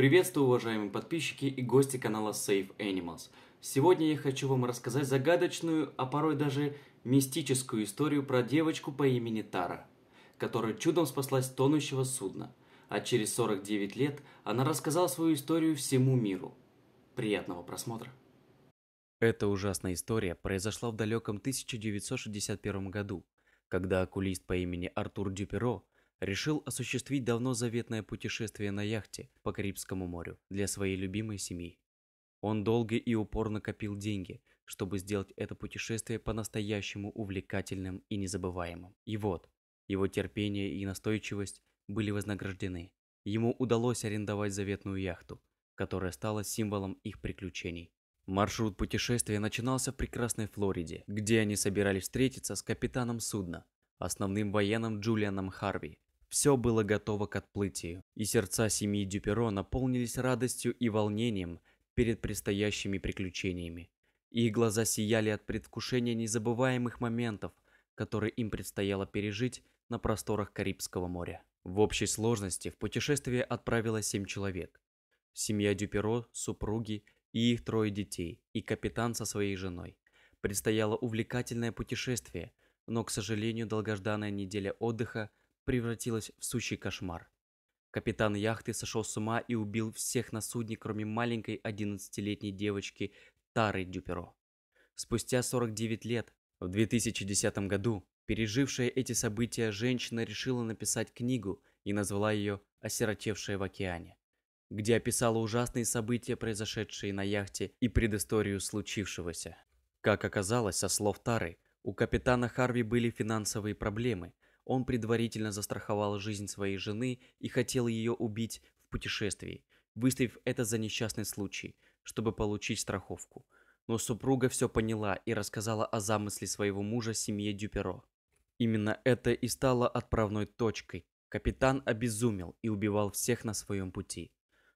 Приветствую, уважаемые подписчики и гости канала Safe Animals. Сегодня я хочу вам рассказать загадочную, а порой даже мистическую историю про девочку по имени Тара, которая чудом спаслась тонущего судна, а через 49 лет она рассказала свою историю всему миру. Приятного просмотра! Эта ужасная история произошла в далеком 1961 году, когда окулист по имени Артур Дюперо решил осуществить давно заветное путешествие на яхте по Карибскому морю для своей любимой семьи. Он долго и упорно копил деньги, чтобы сделать это путешествие по-настоящему увлекательным и незабываемым. И вот, его терпение и настойчивость были вознаграждены. Ему удалось арендовать заветную яхту, которая стала символом их приключений. Маршрут путешествия начинался в прекрасной Флориде, где они собирались встретиться с капитаном судна, основным военным Джулианом Харви, все было готово к отплытию, и сердца семьи Дюперо наполнились радостью и волнением перед предстоящими приключениями. Их глаза сияли от предвкушения незабываемых моментов, которые им предстояло пережить на просторах Карибского моря. В общей сложности в путешествие отправилось семь человек. Семья Дюперо, супруги и их трое детей, и капитан со своей женой. Предстояло увлекательное путешествие, но, к сожалению, долгожданная неделя отдыха превратилась в сущий кошмар. Капитан яхты сошел с ума и убил всех на судне, кроме маленькой 11-летней девочки Тары Дюперо. Спустя 49 лет, в 2010 году, пережившая эти события женщина решила написать книгу и назвала ее «Осиротевшая в океане», где описала ужасные события, произошедшие на яхте, и предысторию случившегося. Как оказалось, со слов Тары, у капитана Харви были финансовые проблемы, он предварительно застраховал жизнь своей жены и хотел ее убить в путешествии, выставив это за несчастный случай, чтобы получить страховку. Но супруга все поняла и рассказала о замысле своего мужа семье Дюперо. Именно это и стало отправной точкой. Капитан обезумел и убивал всех на своем пути.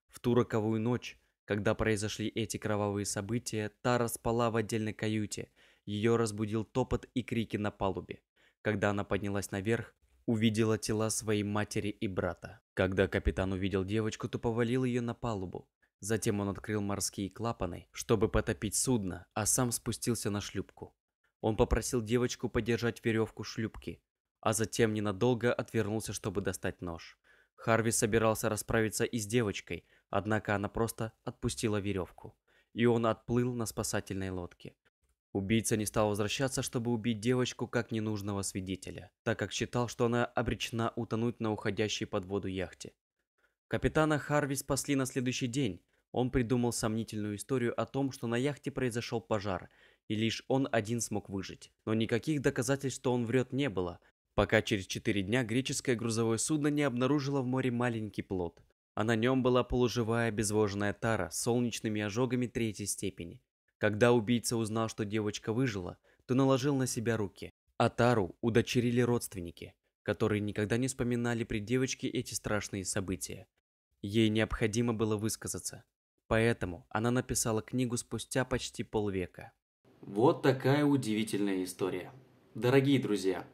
В ту роковую ночь, когда произошли эти кровавые события, Та распала в отдельной каюте. Ее разбудил топот и крики на палубе. Когда она поднялась наверх, увидела тела своей матери и брата. Когда капитан увидел девочку, то повалил ее на палубу. Затем он открыл морские клапаны, чтобы потопить судно, а сам спустился на шлюпку. Он попросил девочку подержать веревку шлюпки, а затем ненадолго отвернулся, чтобы достать нож. Харви собирался расправиться и с девочкой, однако она просто отпустила веревку, и он отплыл на спасательной лодке. Убийца не стал возвращаться, чтобы убить девочку как ненужного свидетеля, так как считал, что она обречена утонуть на уходящей под воду яхте. Капитана Харви спасли на следующий день. Он придумал сомнительную историю о том, что на яхте произошел пожар, и лишь он один смог выжить. Но никаких доказательств, что он врет, не было, пока через четыре дня греческое грузовое судно не обнаружило в море маленький плод. А на нем была полуживая обезвоженная тара с солнечными ожогами третьей степени. Когда убийца узнал, что девочка выжила, то наложил на себя руки. А Тару удочерили родственники, которые никогда не вспоминали при девочке эти страшные события. Ей необходимо было высказаться. Поэтому она написала книгу спустя почти полвека. Вот такая удивительная история. Дорогие друзья,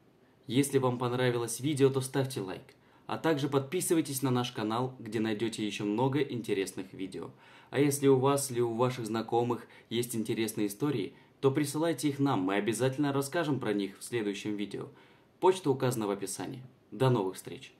если вам понравилось видео, то ставьте лайк. А также подписывайтесь на наш канал, где найдете еще много интересных видео. А если у вас или у ваших знакомых есть интересные истории, то присылайте их нам, мы обязательно расскажем про них в следующем видео. Почта указана в описании. До новых встреч!